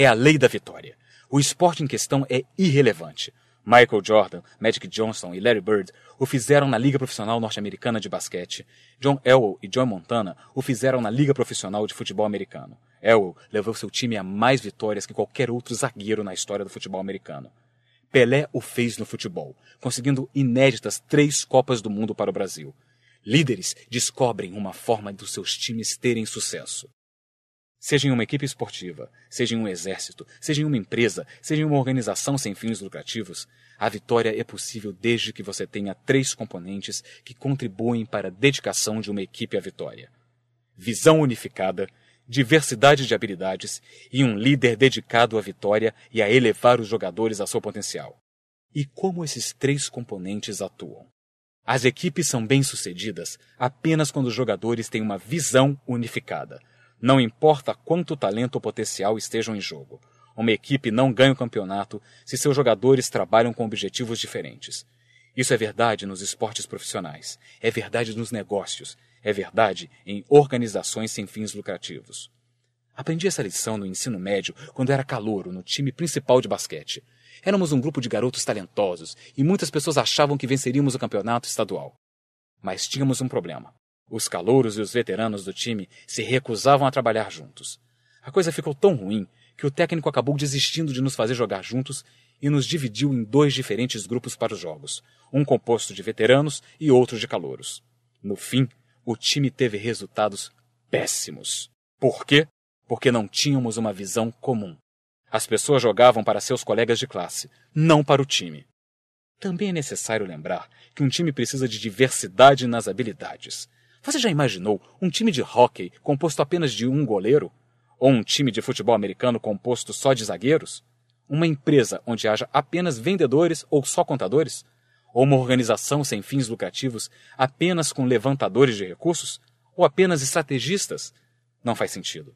É a lei da vitória. O esporte em questão é irrelevante. Michael Jordan, Magic Johnson e Larry Bird o fizeram na Liga Profissional Norte-Americana de Basquete. John Elwell e John Montana o fizeram na Liga Profissional de Futebol Americano. Elwell levou seu time a mais vitórias que qualquer outro zagueiro na história do futebol americano. Pelé o fez no futebol, conseguindo inéditas três Copas do Mundo para o Brasil. Líderes descobrem uma forma dos seus times terem sucesso. Seja em uma equipe esportiva, seja em um exército, seja em uma empresa, seja em uma organização sem fins lucrativos, a vitória é possível desde que você tenha três componentes que contribuem para a dedicação de uma equipe à vitória: visão unificada, diversidade de habilidades e um líder dedicado à vitória e a elevar os jogadores a seu potencial. E como esses três componentes atuam? As equipes são bem-sucedidas apenas quando os jogadores têm uma visão unificada não importa quanto talento ou potencial estejam em jogo, uma equipe não ganha o campeonato se seus jogadores trabalham com objetivos diferentes. Isso é verdade nos esportes profissionais, é verdade nos negócios, é verdade em organizações sem fins lucrativos. Aprendi essa lição no ensino médio quando era calouro no time principal de basquete. Éramos um grupo de garotos talentosos e muitas pessoas achavam que venceríamos o campeonato estadual. Mas tínhamos um problema. Os calouros e os veteranos do time se recusavam a trabalhar juntos. A coisa ficou tão ruim que o técnico acabou desistindo de nos fazer jogar juntos e nos dividiu em dois diferentes grupos para os jogos, um composto de veteranos e outro de calouros. No fim, o time teve resultados péssimos. Por quê? Porque não tínhamos uma visão comum. As pessoas jogavam para seus colegas de classe, não para o time. Também é necessário lembrar que um time precisa de diversidade nas habilidades. Você já imaginou um time de hóquei composto apenas de um goleiro? Ou um time de futebol americano composto só de zagueiros? Uma empresa onde haja apenas vendedores ou só contadores? Ou uma organização sem fins lucrativos apenas com levantadores de recursos? Ou apenas estrategistas? Não faz sentido.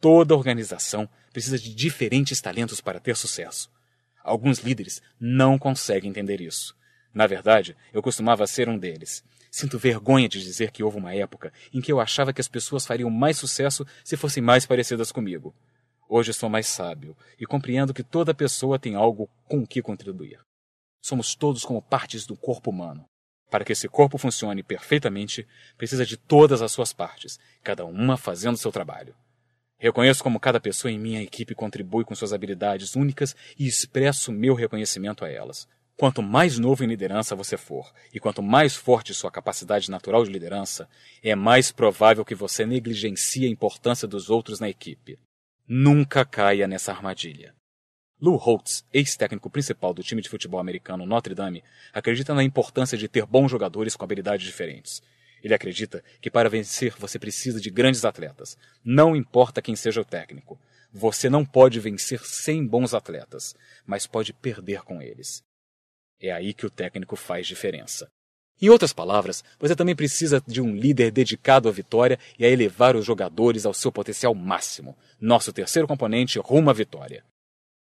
Toda organização precisa de diferentes talentos para ter sucesso. Alguns líderes não conseguem entender isso. Na verdade, eu costumava ser um deles. Sinto vergonha de dizer que houve uma época em que eu achava que as pessoas fariam mais sucesso se fossem mais parecidas comigo. Hoje sou mais sábio e compreendo que toda pessoa tem algo com que contribuir. Somos todos como partes do corpo humano. Para que esse corpo funcione perfeitamente, precisa de todas as suas partes, cada uma fazendo seu trabalho. Reconheço como cada pessoa em minha equipe contribui com suas habilidades únicas e expresso meu reconhecimento a elas. Quanto mais novo em liderança você for e quanto mais forte sua capacidade natural de liderança, é mais provável que você negligencie a importância dos outros na equipe. Nunca caia nessa armadilha. Lou Holtz, ex-técnico principal do time de futebol americano Notre Dame, acredita na importância de ter bons jogadores com habilidades diferentes. Ele acredita que para vencer você precisa de grandes atletas, não importa quem seja o técnico. Você não pode vencer sem bons atletas, mas pode perder com eles. É aí que o técnico faz diferença. Em outras palavras, você também precisa de um líder dedicado à vitória e a elevar os jogadores ao seu potencial máximo. Nosso terceiro componente rumo à vitória.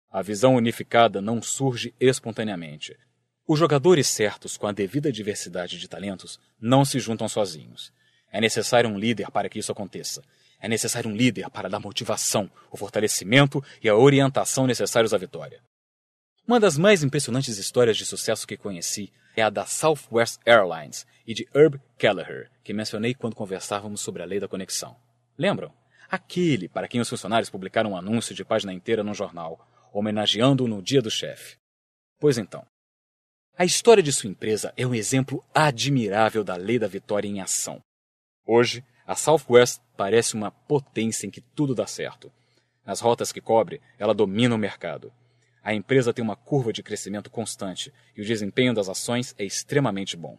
A visão unificada não surge espontaneamente. Os jogadores certos com a devida diversidade de talentos não se juntam sozinhos. É necessário um líder para que isso aconteça. É necessário um líder para dar motivação, o fortalecimento e a orientação necessários à vitória. Uma das mais impressionantes histórias de sucesso que conheci é a da Southwest Airlines e de Herb Kelleher, que mencionei quando conversávamos sobre a lei da conexão. Lembram? Aquele para quem os funcionários publicaram um anúncio de página inteira num jornal, homenageando-o no dia do chefe. Pois então, a história de sua empresa é um exemplo admirável da lei da vitória em ação. Hoje, a Southwest parece uma potência em que tudo dá certo. Nas rotas que cobre, ela domina o mercado. A empresa tem uma curva de crescimento constante e o desempenho das ações é extremamente bom.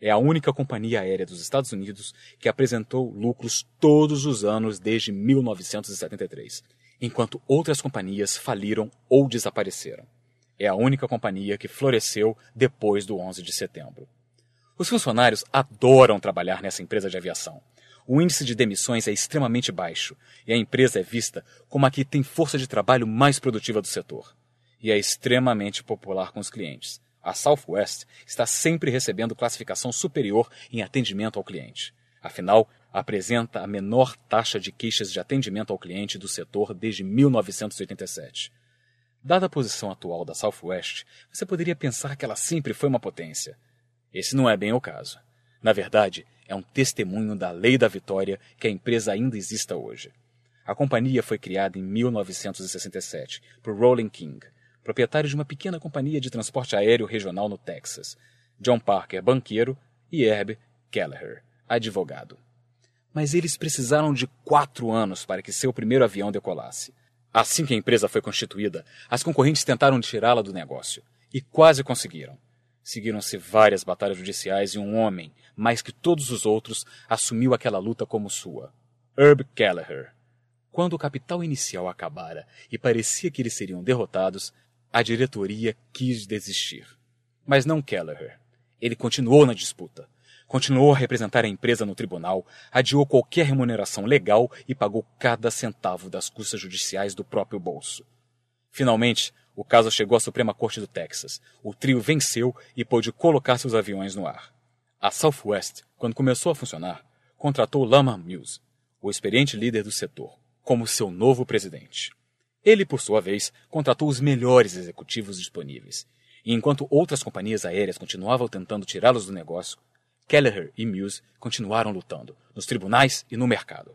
É a única companhia aérea dos Estados Unidos que apresentou lucros todos os anos desde 1973, enquanto outras companhias faliram ou desapareceram. É a única companhia que floresceu depois do 11 de setembro. Os funcionários adoram trabalhar nessa empresa de aviação. O índice de demissões é extremamente baixo e a empresa é vista como a que tem força de trabalho mais produtiva do setor e é extremamente popular com os clientes. A Southwest está sempre recebendo classificação superior em atendimento ao cliente. Afinal, apresenta a menor taxa de queixas de atendimento ao cliente do setor desde 1987. Dada a posição atual da Southwest, você poderia pensar que ela sempre foi uma potência. Esse não é bem o caso. Na verdade, é um testemunho da lei da vitória que a empresa ainda exista hoje. A companhia foi criada em 1967 por Rolling King, proprietário de uma pequena companhia de transporte aéreo regional no Texas. John Parker, banqueiro, e Herb Kelleher, advogado. Mas eles precisaram de quatro anos para que seu primeiro avião decolasse. Assim que a empresa foi constituída, as concorrentes tentaram tirá-la do negócio e quase conseguiram. Seguiram-se várias batalhas judiciais e um homem, mais que todos os outros, assumiu aquela luta como sua. Herb Kelleher. Quando o capital inicial acabara e parecia que eles seriam derrotados, a diretoria quis desistir. Mas não Kelleher. Ele continuou na disputa. Continuou a representar a empresa no tribunal, adiou qualquer remuneração legal e pagou cada centavo das custas judiciais do próprio bolso. Finalmente, o caso chegou à Suprema Corte do Texas. O trio venceu e pôde colocar seus aviões no ar. A Southwest, quando começou a funcionar, contratou Lama Mills, o experiente líder do setor, como seu novo presidente. Ele, por sua vez, contratou os melhores executivos disponíveis. E enquanto outras companhias aéreas continuavam tentando tirá-los do negócio, Kelleher e Mills continuaram lutando, nos tribunais e no mercado.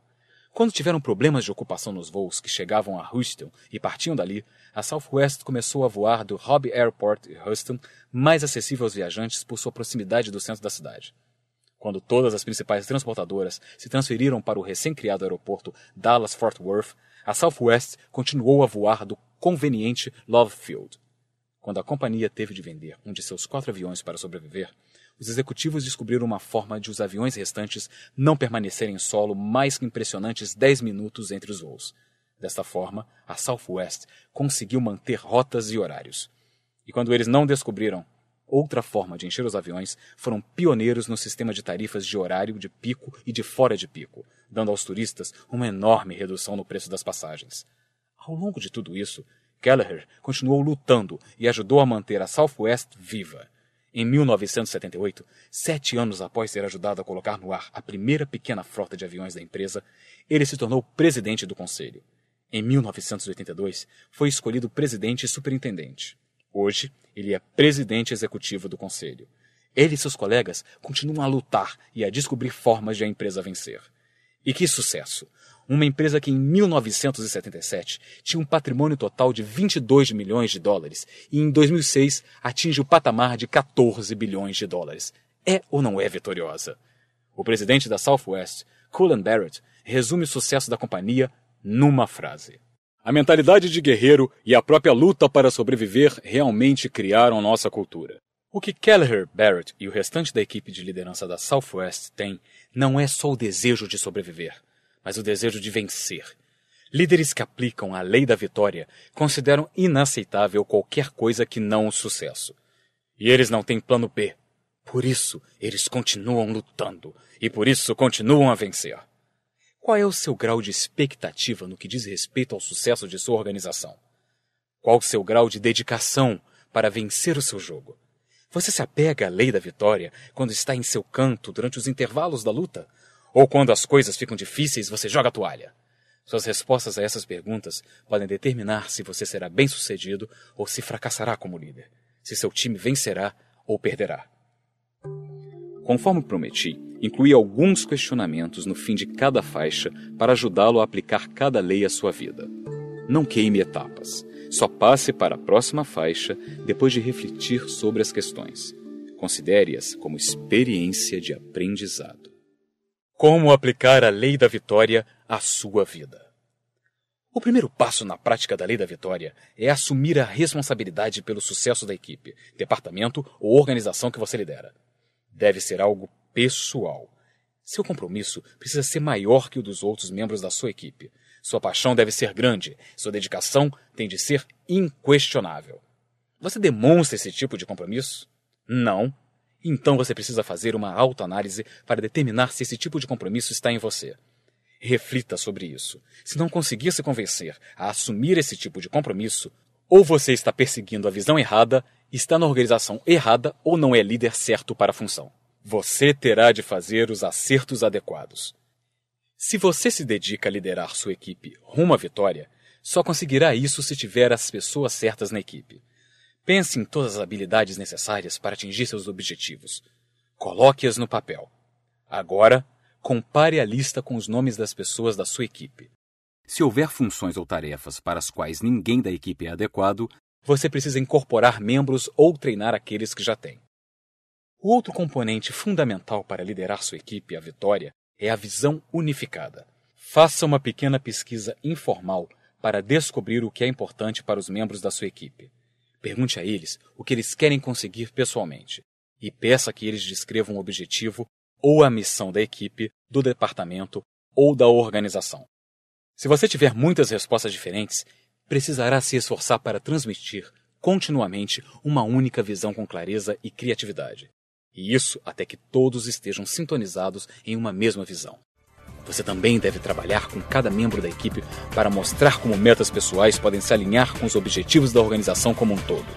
Quando tiveram problemas de ocupação nos voos que chegavam a Houston e partiam dali, a Southwest começou a voar do Hobby Airport e Houston, mais acessível aos viajantes por sua proximidade do centro da cidade. Quando todas as principais transportadoras se transferiram para o recém-criado aeroporto Dallas-Fort Worth, a Southwest continuou a voar do conveniente Love Field. Quando a companhia teve de vender um de seus quatro aviões para sobreviver, os executivos descobriram uma forma de os aviões restantes não permanecerem em solo mais que impressionantes 10 minutos entre os voos. Desta forma, a Southwest conseguiu manter rotas e horários. E quando eles não descobriram, outra forma de encher os aviões, foram pioneiros no sistema de tarifas de horário de pico e de fora de pico, dando aos turistas uma enorme redução no preço das passagens. Ao longo de tudo isso, Kelleher continuou lutando e ajudou a manter a Southwest viva. Em 1978, sete anos após ser ajudado a colocar no ar a primeira pequena frota de aviões da empresa, ele se tornou presidente do conselho. Em 1982, foi escolhido presidente e superintendente. Hoje, ele é presidente executivo do conselho. Ele e seus colegas continuam a lutar e a descobrir formas de a empresa vencer. E que sucesso! Uma empresa que em 1977 tinha um patrimônio total de 22 milhões de dólares e em 2006 atinge o patamar de 14 bilhões de dólares. É ou não é vitoriosa? O presidente da Southwest, Cullen Barrett, resume o sucesso da companhia numa frase. A mentalidade de guerreiro e a própria luta para sobreviver realmente criaram nossa cultura. O que Kelleher, Barrett e o restante da equipe de liderança da Southwest têm não é só o desejo de sobreviver, mas o desejo de vencer. Líderes que aplicam a lei da vitória consideram inaceitável qualquer coisa que não o sucesso. E eles não têm plano B. Por isso, eles continuam lutando e por isso continuam a vencer. Qual é o seu grau de expectativa no que diz respeito ao sucesso de sua organização? Qual o seu grau de dedicação para vencer o seu jogo? Você se apega à lei da vitória quando está em seu canto durante os intervalos da luta? Ou quando as coisas ficam difíceis, você joga a toalha? Suas respostas a essas perguntas podem determinar se você será bem-sucedido ou se fracassará como líder, se seu time vencerá ou perderá. Conforme prometi, incluí alguns questionamentos no fim de cada faixa para ajudá-lo a aplicar cada lei à sua vida. Não queime etapas. Só passe para a próxima faixa depois de refletir sobre as questões. Considere-as como experiência de aprendizado. Como aplicar a lei da vitória à sua vida? O primeiro passo na prática da lei da vitória é assumir a responsabilidade pelo sucesso da equipe, departamento ou organização que você lidera deve ser algo pessoal. Seu compromisso precisa ser maior que o dos outros membros da sua equipe. Sua paixão deve ser grande, sua dedicação tem de ser inquestionável. Você demonstra esse tipo de compromisso? Não. Então você precisa fazer uma autoanálise para determinar se esse tipo de compromisso está em você. Reflita sobre isso. Se não conseguir se convencer a assumir esse tipo de compromisso, ou você está perseguindo a visão errada está na organização errada ou não é líder certo para a função. Você terá de fazer os acertos adequados. Se você se dedica a liderar sua equipe rumo à vitória, só conseguirá isso se tiver as pessoas certas na equipe. Pense em todas as habilidades necessárias para atingir seus objetivos. Coloque-as no papel. Agora, compare a lista com os nomes das pessoas da sua equipe. Se houver funções ou tarefas para as quais ninguém da equipe é adequado, você precisa incorporar membros ou treinar aqueles que já tem. O outro componente fundamental para liderar sua equipe à vitória é a visão unificada. Faça uma pequena pesquisa informal para descobrir o que é importante para os membros da sua equipe. Pergunte a eles o que eles querem conseguir pessoalmente e peça que eles descrevam o objetivo ou a missão da equipe, do departamento ou da organização. Se você tiver muitas respostas diferentes, precisará se esforçar para transmitir continuamente uma única visão com clareza e criatividade. E isso até que todos estejam sintonizados em uma mesma visão. Você também deve trabalhar com cada membro da equipe para mostrar como metas pessoais podem se alinhar com os objetivos da organização como um todo.